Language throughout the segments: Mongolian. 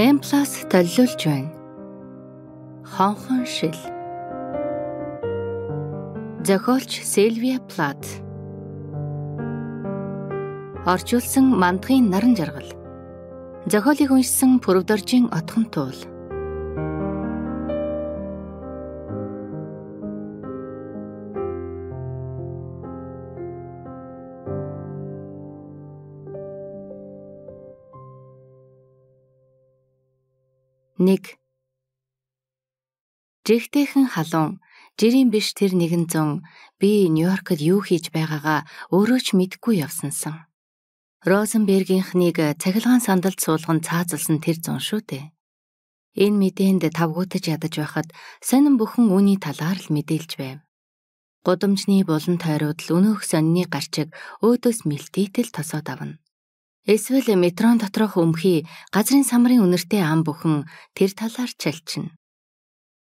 М-плас толилуулж байна. Хонхон шил. Зохиолч Сильвия Плат. Орчуулсан Мандгийн Наран жаргал. Зохиолыг уншсан Пүрэвдоржийн Отхон туул. 1. Жигтэйхэн халуун, жирийн биш тэр нэгэн зун би Нью-Йоркод юу хийж байгаагаа өөрөө ч мэдэхгүй явсансан. Розенбергийнхнийг цахилгаан сандалд суулган цаазалсан тэр зун шүү дээ. Энэ мэдээнд тавгуутаж ядаж байхад сонин бүхэн үүний талаар л мэдээлж байв. Гудамжны булан тойроод л өнөөх сонины гарчиг өөдөөс мэлтийтэл тосоод авна. Эсвэл метрон доторх өмхий газрын самрын үнэртэй ам бүхэн тэр талаар чалчна.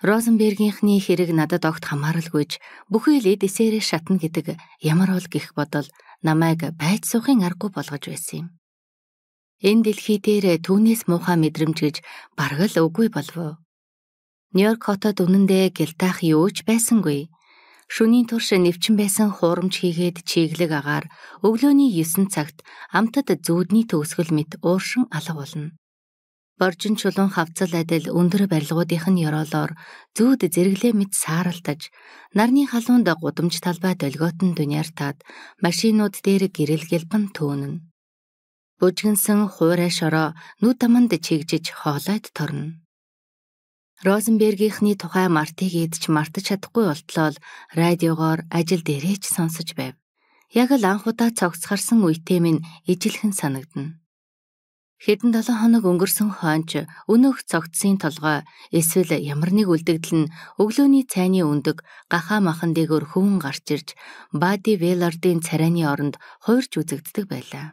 Розенбергийнхний хэрэг надад огт хамааралгүйж бүхий л эд эсээрээ шатна гэдэг ямар бол гих бодол намайг байж суухын аргагүй болгож байсан юм. Энэ дэлхий дээр түүнээс муухай мэдрэмж гэж бараг л үгүй болов уу? Нью-Йорк хотод үнэндээ гэлтаах юу ч байсангүй шөнийн турш нэвчэн байсан хуурамч хийгээд чиглэг агаар өглөөний 9 цагт амтад зүүдний төгсгөл мэт ууршин алга болно. Боржин чулуун хавцал адил өндөр барилгуудынх нь ёроолоор зүүд зэрэглээ мэт сааралтаж, нарны халуунд гудамж талбай долгиотон дүняртаад машинууд дээр гэрэл гэлбэн төөнөн. Бүжгэнсэн хуурай шороо нүд таманд чигжиж хоолойд торно. Розенбергийнхний тухай Мартыг идж мартаж чадахгүй болтлоо радиогоор ажил дээрээ ч сонсож байв. Яг л анх удаа цогцгарсан үетэй минь ижилхэн санагдна. Хэдэн 7 хоног өнгөрсөн хойнч өнөөх цогцсийн толгой эсвэл ямар нэг үлдэгдэл нь өглөөний цайны өндөг гахаа махан дээгөр хөвөн гарч ирж Бади Велардын царайны оронд хуурч үзэгддэг байлаа.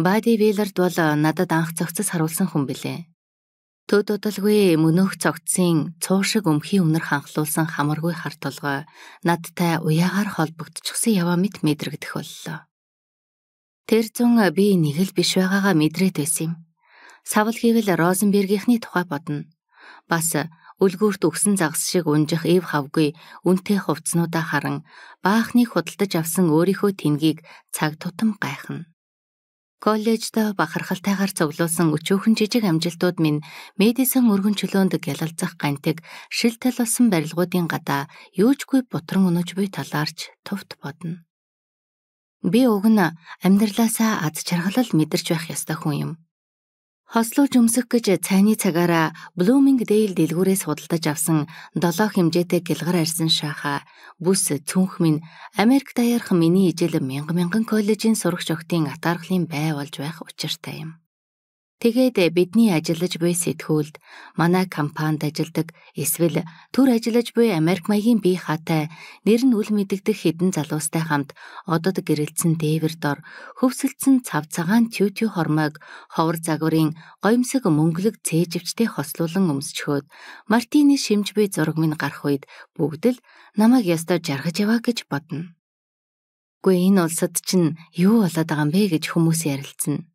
Бади Вилард бол надад анх цогцос харуулсан хүн билээ. Төд удалгүй мөнөөх цогцсын цуушиг өмхий өмнөр ханхлуулсан хамаргүй хар толгой надтай уяагаар холбогдчихсан яваа мэт мэдрэгдэх боллоо. Тэр зун би нэг л биш байгаагаа мэдрээд байсан юм. Савл хийвэл Розенбергийнхний тухай бодно. Бас үлгүүрт өгсөн загас шиг унжих эв хавгүй үнтэй хувцнуудаа харан баахныг худалдаж авсан өөрийнхөө тэнгийг цаг тутам гайхна. Коллежд бахархалтайгаар цуглуулсан өчөөхөн жижиг амжилтууд минь Мэдисон өргөн чөлөөнд гялалзах гантиг шилтэл болсон барилгуудын гадаа юучгүй бутран өнөж буй талаарч товт бодно. Би уг нь амьдралаасаа ад чаргалал мэдэрч байх ёстой хүн юм. Хослуулж өмсөх гэж цайны цагаараа Bloomingdale дэлгүүрээс худалдаж авсан долоо хэмжээтэй гэлгар арьсан шаха бүс цүнх минь Америк даяарх миний ижил мянган мянган коллежийн сурагч охтын атаархлын бай болж байх учиртай юм. Тэгээд бидний ажиллаж буй сэтгүүлд манай компанид ажилладаг эсвэл төр ажиллаж буй Америк маягийн бие хаатай нэр нь үл мэдэгдэх хідэн залуустай хамт одод гэрэлцсэн дээвэр дор хөвсөлдсөн цав цагаан тютю хормойг ховор загварын гоёмсог мөнгөлөг цээжвчтэй хослуулан өмсчхөөд Мартини шимж буй зураг минь гарах үед бүгд л намайг ёстой жаргаж яваа гэж бодно. Гэхдээ энэ улсад чинь юу болоод байгаа юм бэ гэж хүмүүс ярилцсан.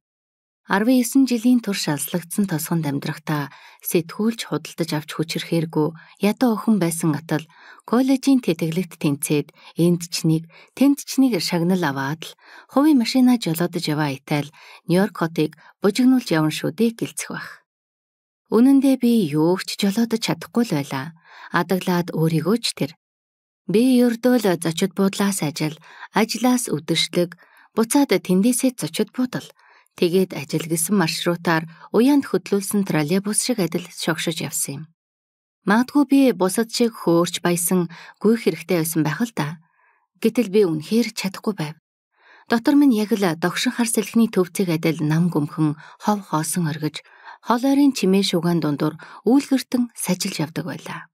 19 жилийн турш алслагдсан тосгонд амьдрахдаа сэтгүүлж худалдаж авч хүчрэхээргүй ядуу охин байсан атал коллежийн тэтгэлэгт тэнцээд эндчнийг тэнцчнийг шагнал аваад л хувийн машинаа жолоодож яваа Итали Нью-Йорк хотыг бужигнуулж явна шүү дээ гэлцэх бах. Үнэн дээр би юу ч жолоодож чадахгүй л байлаа. Адаглаад өөрийгөө ч тэр. Би ердөөл зочид буудлаас ажил, ажиллаас үдшилэг, буцаад тэндээсээ зочид буудал Тэгээд ажилгисэн маршрутаар уяанд хөдлүүлсэн троллейбус шиг адил шогшиж явсан юм. Магадгүй би бусад шиг хөөрч баясан гүйх хэрэгтэй байсан байх л да. Гэтэл би үнэхээр чадахгүй байв. Дотор минь яг л догшин хар сэлхний төвцөг адил нам гүмхэн хов хоосон оргиж хол ойрын чимээ шугаан дундуур үйлгэртэн сажилж явдаг байлаа.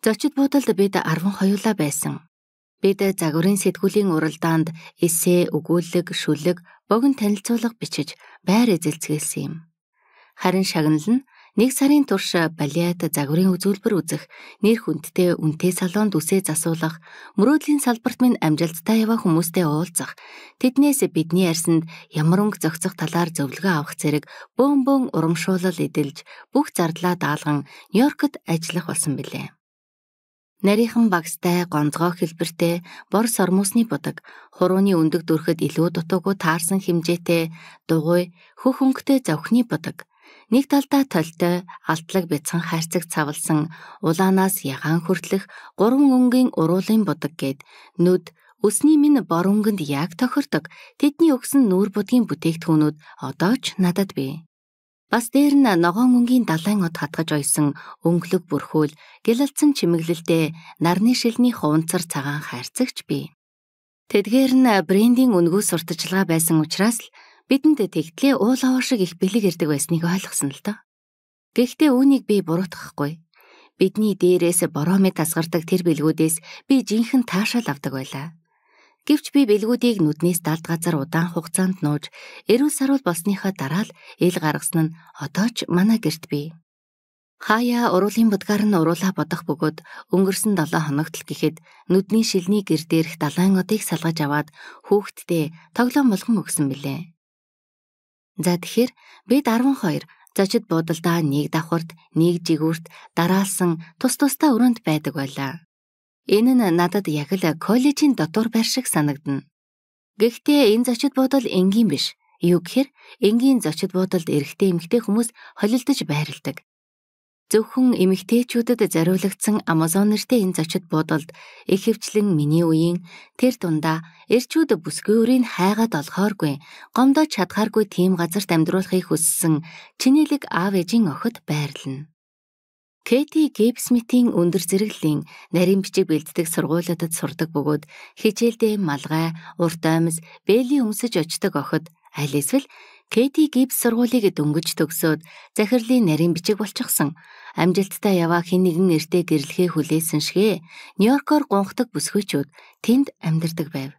Зочид буудалд бид 12-лаа байсан. Бид загварын сэтгүүлийн уралдаанд эссе, өгүүлэг, шүлэг, богино танилцуулга бичиж байр эзэлцгээсэн юм. Харин шагнал нь нэг сарын турш балет загварын үзүүлбэр үзэх, нэр хүндтэй үнтэй салонд үсээ засуулах, мөрөөдлийн салбарт минь амжилттай яваа хүмүүстэй уулзах, тэднээс бидний арсанд ямар өнгө зохицох талаар зөвлөгөө авах зэрэг бөөн бөөн урамшуулал эдэлж бүх зардлаа даалган Нью-Йоркт ажиллах болсон билээ. Нарийнхан багстай, гонцгой хэлбэртэй, бор сормуусны будаг, хурууны өндөг дүрхэд илүү дутуугүй таарсан хэмжээтэй, дугуй, хөх өнгөтэй завхны будаг. Нэг талдаа толтой, алтлаг бяцхан хайрцаг цавлсан, улаанаас ягаан хүртлэх гурван өнгийн уруулын будаг гээд нүд Өсний минь борнгонд яг тохирдог. Тэдний өгсөн нүүр будгийн бүтээгдэхүүнүүд одоо ч надад бий. Бас дээр нь ногоон өнгийн далайн од хатгаж ойсон өнгөлөг бүрхүүл гэлэлцэн чимэглэлтэй нарны шилний хуванцар цагаан хайрцагч бий. Тэдгээр нь брендинг үнгүү сурталчилгаа байсан учраас л бидэнд тэгтлээ уул аваа шиг их бэлэг ирдэг байсныг ойлгосон л доо. Гэхдээ үүнийг би буруутгахгүй. Бидний дээрээс бороо мэд тасгардаг тэр бэлгүүдээс би жинхэнэ таашаал авдаг байлаа. Гэвч би бэлгүүдийг нүднээс далд газар удаан хугацаанд нууж, эрүүл сарул болсныхаа дараа л ил гаргасан нь одоо ч манай герт бий. Хаяа уруулын будгаар нь уруулаа бодох бөгөөд өнгөрсөн 7 хоногт л гэхэд нүдний шилний гэр дээрх далайн одыг салгаж аваад хүүхдтэй тоглоом болгон өгсөн билээ. За тэгэхээр бид 12 зочид буудалдаа нэг давхарт, нэг жигүүрт дараалсан тус тусдаа өрөөнд байдаг байлаа. Энэ нь надад яг л коллежийн дотор байр шиг санагдна. Гэхдээ энэ зочид буудал энгийн биш. Юу гэхээр энгийн зочид буудалд эрэгтэй эмэгтэй хүмүүс холилдож байрладаг. Зөвхөн эмэгтэйчүүдэд зориулагдсан Amazon нэртэй энэ зочид буудалд ихэвчлэн миний үеийн тэр дундаа эрчүүд бүсгүй өрийн хайгаад олохооргүй гомдоо чадхааргүй тийм газарт амьдруулахыг хүссэн чинэлэг аав ээжийн охид байрлана. Кэти Гейбсмитийн өндөр зэрэглэлийн нарийн бичиг бэлддэг сургуулиудад сурдаг бөгөөд хичээлдээ малгай, урт аймс, бэлийн өмсөж очдог охид аль эсвэл Кэти Гейбс сургуулийг дөнгөж төгсөөд захирлын нарийн бичиг болчихсон амжилттай яваа хэн нэгэн нэртэй гэрлэхээ хүлээсэн шгэ Нью-Йоркоор гонхдаг бүсгүйчүүд тэнд амьдардаг байв.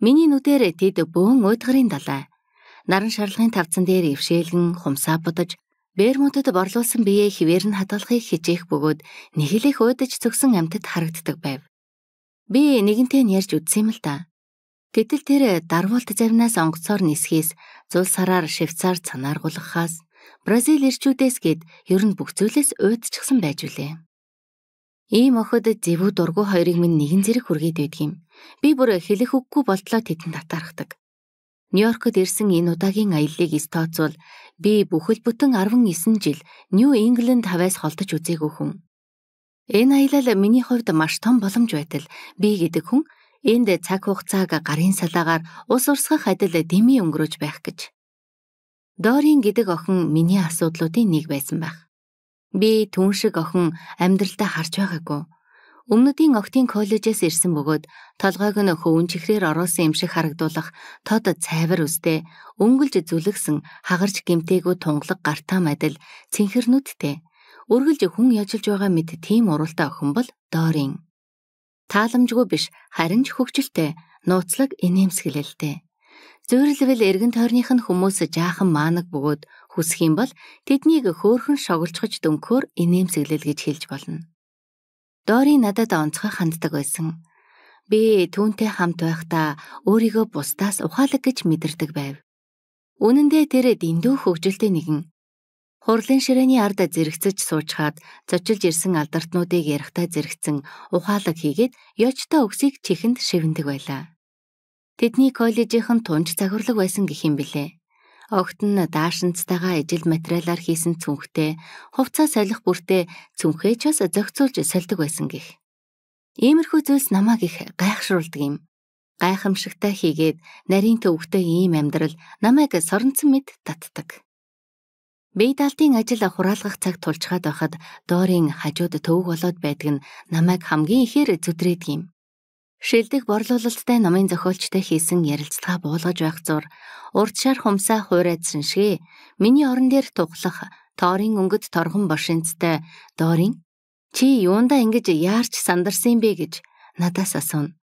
Миний нүдээр тэд бөөн уйдгарын далай наран шарлагын тавцан дээр эвшээлгэн хумсаа бодож Бермудад борлуулсан биеэ хിവэр нь хадгалахыг хичээх бөгөөд нэхэлэх уудаж цөгсөн амтад харагддаг байв. Би нэгэнтэй нь ярьж үзсэн юм л да. Гэтэл тэр дарвуулт завнаас онгоцоор нисхээс зул сараар швейцар цанаар гулгахаас Бразил ирчүүдээс гээд ер нь бүх зүйлээс уйдчихсан байж үлээ. Ийм охид зэвүү дургу хоёрыг минь нэгэн зэрэг хүргээд байдгийм. Би бүр хэлэх үггүй болтлоо тэдэнд татархдаг. Нью-Йоркод ирсэн энэ удаагийн аяллыг эс тооцвол би бүхэл бүтэн 19 жил Нью Ингланд хаваас холдож үзээгүй хүн. Энэ аялал миний хувьд маш том боломж байтал би гэдэг хүн энд цаг хугацааг гарын салаагаар ус урсгах адил дэмий өнгөрөөж байх гэж. Дорин гэдэг охин миний асуудлуудын нэг байсан байх. Би түн шиг охин амьдралдаа харж байгаагүй. Өмнөдийн Октин коллежээс ирсэн бөгөөд толгойг нь хөвөн чихрээр оруулсан юм шиг харагдуулах тод цайвар үстэй, өнгөлж зүлгсэн хагарч гимтээгүү тунгалаг гартаа мадил цэнхэрнүүдтэй үргэлж хүн яжилж байгаа мэд тийм уралтай охин бол Дорин. Тааламжгүй биш, харин ч хөвчлөлтэй, нууцлаг инээмсэглэлтэй. Зөөрлөвэл эргэн тойрных нь хүмүүс жаахан маанаг бөгөөд хүсэх юм бол тэднийг хөөхөн шоглцож дөнхөөр инээмсэглэл гэж хэлж болно. Дори надад онцгой ханддаг байсан. Би түүнтэй хамт байхдаа өөрийгөө бусдаас ухаалаг гэж мэдэрдэг байв. Үнэн дээр тэр дэндүү хөвгөлтэй нэгэн. Хурлын ширээний ард зэрэгцэж суучхаад цочилж ирсэн алдартнуудыг ярахтай зэрэгцэн ухаалаг хийгээд ёжтой өгсийг чихэнд шивэндэг байлаа. Тэдний коллежийнхэн тунж загварлаг байсан гэх юм билээ. Огт нь даашинцтайгаа ижил материалаар хийсэн цүнхтэй хувцас солих бүртээ цүнхээ ч бас зохицуулж сольдог байсан гих. Иймэрхүү зүйлс намааг их гайхшруулдаг юм. Гайхамшигтай хийгээд нарийн төвөгтэй ийм амьдрал намайг соронцсон мэд татдаг. Бэйдалтын ажил хураалгах цаг тулчгаад байхад Дорийн хажууд төвөг болоод байдг нь намайг хамгийн ихээр зүдрээд юм. Шилдэг борлуулалттай номын зохиолчтой хийсэн ярилцлага буулгаж байх зур урд шар хумсаа хуурайдсан шгэ миний орон дээр тухлах тоорын өнгөд торгон бошинцтай доорын чи юундаа ингэж яарч сандарсан бэ гэж надаас асууна.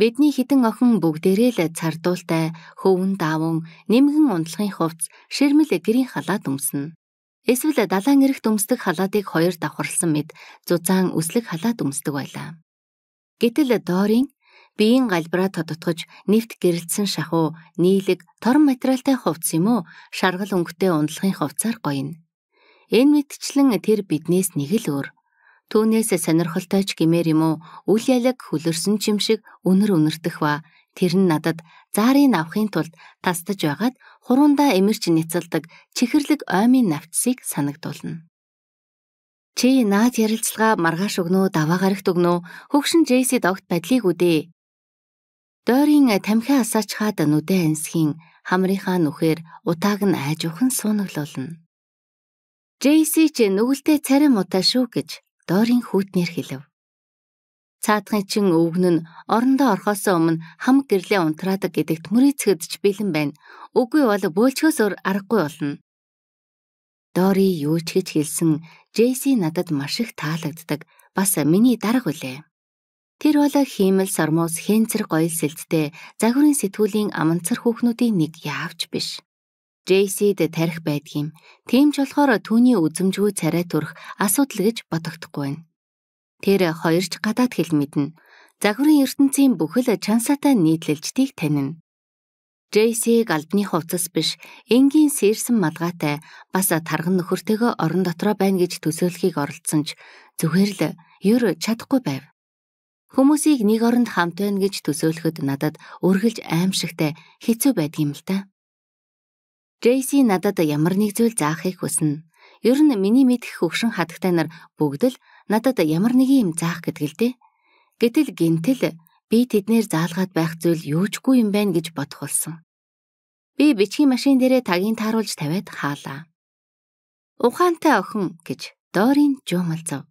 Бидний хитэн охин бүгдээрээ л цардуултай, хөвөн даавн, нэмгэн унтлахын хувц, ширмэл гэрийн халаад өмснө. Эсвэл далайн эрэгт өмсдөг халаадыг хоёр давхарлсан мэд зузаан өслөг халаад өмсдөг байлаа. Гэтэл Дорин биеийн галбираа тодотгож нефт гэрэлтсэн шаху, нийлэг, торон материалтай хувцс юм уу, шаргал өнгөтэй ундлахын хувцаар гоёно. Энэ мэдчлэн тэр биднээс нэг л өөр. Түүнээс сонирхолтой ч гимээр юм уу, үл ялаг хүлэрсэн юм шиг өнөр өнөртөх ба тэр нь надад заарын авахын тулд тастаж байгаад хурундаа эмэрч няцалдаг чихэрлэг оймын навцсыг санагдуулна. Чи наад ярилцлага маргааш өгнө үү, даваа гарагт өгнө үү? Хөгшин Джейси догт байдлыг үдээ. Дорийн тамхи асаачхаад нүдэн ансхийн хамрынхаа нүхээр утааг нь айж ухан суунаглуулна. Джейси ч нүгэлтэй царим утаа шүү гэж Дорийн хүүтнэр хэлв. Цаадхын чин өвгөн нь орондоо орхоос өмнө хам гэрлээ унтраадаг гэдэгт мөрийцгэдэж бэлэн байна. Үгүй бол бөөлчгөөс өр аргагүй болно. Дори юу ч гэж хэлсэн Джейси надад маш их таалагддаг. Бас миний дарга үлээ. Тэр бол хиймэл сормоос хэнцэр гоёл сэлдтэй загварын сэтгүүлийн аманцар хүүхнүүдийн нэг яавч биш. Джейсид тарих байдгийм. Тийм ч болохоор түүний үзэмжгүй царай төрөх асуудал гэж бодогдохгүй байна. Тэр хоёрч гадаад хэл мэднэ. Загварын ертөнцийн бүхэл чансаатай нийтлэлчдийг танина. Джейсиг алдны хувцас биш, энгийн сэрсэн малгайтай бас тарган нөхөртэйгөө орон дотроо байна гэж төсөөлхийг оролцсон ч зүгээр л ер чадахгүй байв. Хүмүүсийг нэг оронд хамт байна гэж төсөөлөхөд надад өргөлж аимшигтай хэцүү байдгийм л та. Джейси надад ямар нэг зүйл заахыг хүснэ. Ер нь миний мэдх хөвшин хатагтай нар бүгд л надад ямар нэгэн юм заах гэдэг л дээ. Гэтэл гинтэл Би тэднэр заалгаад байх зүйл юу чгүй юм байна гэж бодох болсон. Би бичгийн машин дээрээ тагийн тааруулж тавиад хаалаа. Ухаантай охин гэж Дорин жумалцав.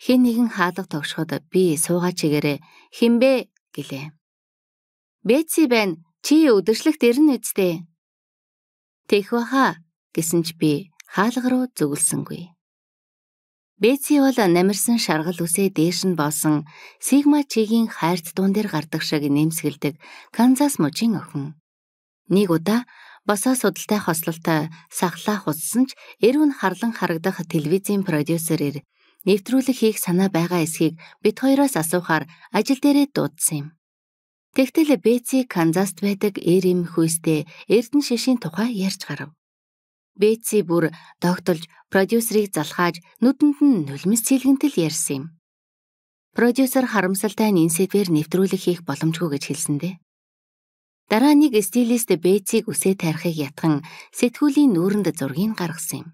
Хин нэгэн хаалга тогшоход би суугаа чигээрээ хинбэ гэлээ. Бэци байна. Чи өдөршлөгт ирнэ үсттэй. Тэгвэ хаа гэсэн ч би хаалга руу зүгэлсэнгүй. Бэци бол намирсан шаргал үсээ дээш нь боосон Сигма чигийн хайрт дуун дээр гардаг шиг нэмсгэлдэг Канзас мужийн охин. Нэг удаа босоо судалтай хослолтой сахлаа хуссан ч эрүүн харлан харагдах телевизийн продюсерээр нэвтрүүлэг хийх санаа байгаа эсхийг бит хоёроос асуухаар ажил дээрээ дуудсан юм. Тэгтэл Бэци Канзаст байдаг эр эм хүйстэй эрдэн шишийн тухай ярьж гарав. Бэци бүр тогтолж, продюсерыг залхааж, нүдэнд нь нулимс цэлгэнтэл ярьсан юм. Продюсер харамсалтай нь инсэвэр нэвтрүүлэг хийх боломжгүй гэж хэлсэндээ. Дараа нэг стилист Бэциг үсээ тарихыг ятган сэтгүүлийн нүүрэнд зургийг гаргасан юм.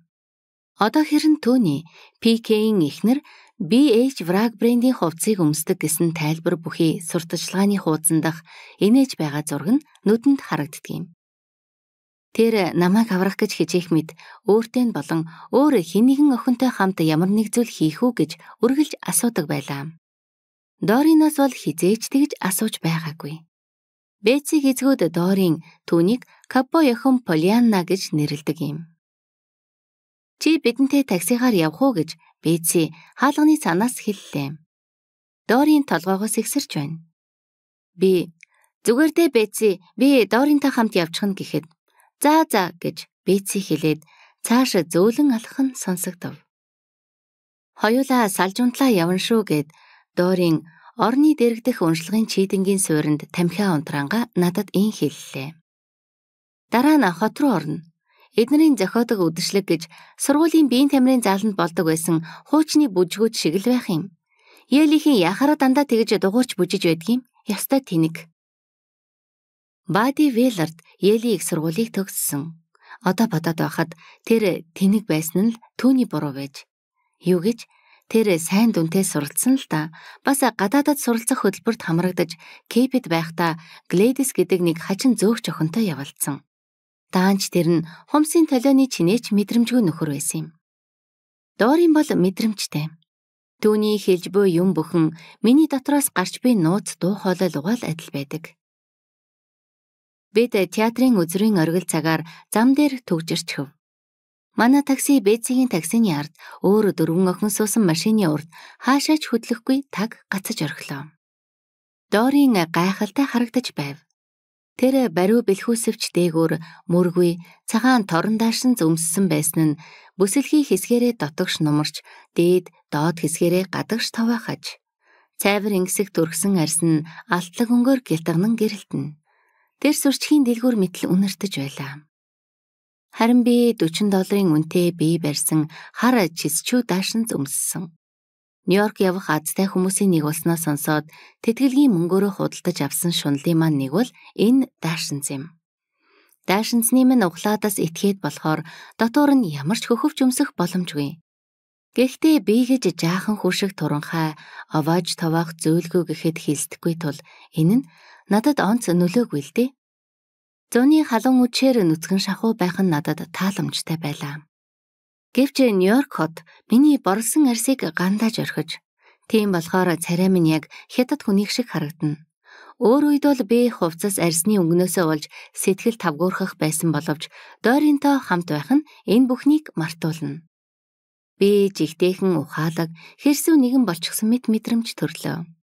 Одоо хэрн түүний PK-ийн эхнэр BH Wrag брендийн хувцсыг өмсдөг гэсэн тайлбар бүхий сурталчилгааны хуудсан дах инээж байгаа зураг нь нүдэнд харагддаг юм. Тэр намайг аврах гэж хичээх мэд өөртөө нь болон өөр хэнийгэн охинтой хамт ямар нэг зүйл хийх үү гэж үргэлж асуудаг байлаа. Дориноос бол хизээч тэгж асууж байгаагүй. Бэциг эзгүүд Дорин түүнийг Капо яхон Полианна гэж нэрлэдэг юм. Чи бидэнтэй таксигаар явх уу гэж Бэци хаалганы санаас хэллээ. Дорин толгоогоос ихсэрч байна. Би зүгээр дээ Бэци, би Доринтай хамт явчихна гэхэд "За за" гэж Бэци хэлээд цаашаа зөөлөн алхан сонсогдов. Хоёулаа салжунтлаа явна шүү гэд Дорин орны дэрэгдэх уншлагын чийдэнгийн суурьнд тамхиа унтраанга надад ин хэллээ. Дараа нь хот руу орно. Эднэрийн зохиодог үдшилэг гэж сургуулийн биеийн тамирын зааланд болдог байсан хуучны бүжгүүд шиг л байх юм. Йелихийн яхара дандаа тэгж дугуурч бүжиж байдгийм. Ястай тэнэг. Бади Веллард Йелийн их сургуулийг төгссөн. Одоо бодоод байхад тэр тэнэг байсан нь түүний буруу байж. Юу гэж тэр сайн дүнтэй суралцсан л да. Бас гадаадад суралцах хөтөлбөрт хамрагдаж Кейпэд байхдаа Глэдис гэдэг нэг хачин зөөгч охинтой явалцсан. Даанч тэр нь Хомсын толионы чинээч мэдрэмжгүй нөхөр байсан юм. Дорин бол мэдрэмжтэй. Түүний хэлж буй юм бүхэн миний дотроос гарч буй нууц дуу хоолой угаал адил байдаг. Бид э, театрын үзрийн оргил цагаар зам дээр төгжирчв. Манай такси Бэцгийн таксины ард өөр дөрвөн охин суусан машины урд хаашаач хөдлөхгүй таг гацаж орхилоо. Дорийн э, гайхалтай харагдаж байв. Тэр э, бариу бэлхүүсвч дээгүүр мөргүй цагаан торон даашин зөмссөн байсан нь бүсэлхий хэсгээрээ дотогш нумарч дээд доод хэсгээрээ гадагш товоохож. Цайвар ингэсэг дүргсэн арс нь алтлаг өнгөөр гэлтгнэн гэрэлтэнэ. Дээр сүрчхийн дэлгүүр мэтэл үнэртэж байлаа. Харин би 40 долларын үнэтэй бие барьсан хар чисчүү даашин зөмссөн. Нью-Йорк явах азтай хүмүүсийн нэг болсноо сонсоод тэтгэлгийн мөнгөөрөө худалдаж авсан шунлын маань нэг бол энэ даашинз юм. Даашинзны минь углаадаас итгээд болохоор дотор нь ямар ч хөхөвч өмсөх боломжгүй. Гэхдээ би гэж жаахан хуршиг туранхай, овоож товоох зөөлгөө гэхэд хилсдэггүй тул энэ нь надад онц нөлөөгүй л дээ. Зуны халуун үчээр нүцгэн шахуу байх нь надад тааламжтай байлаа. Гэвч Нью-Йорк хот миний борлсон арсыг гандааж орхиж, тийм болохоор царай минь яг хятад хүнийг шиг харагдана. Өөр үед бол би хувцас арсны өнгнөөсөө олж сэтгэл тавгуурхах байсан боловч Доринтой хамт байх нь энэ бүхнийг мартуулна. Би жигтэйхэн ухаалаг хэрсүү нэгэн болчихсон мэт мэдрэмж төрлөө.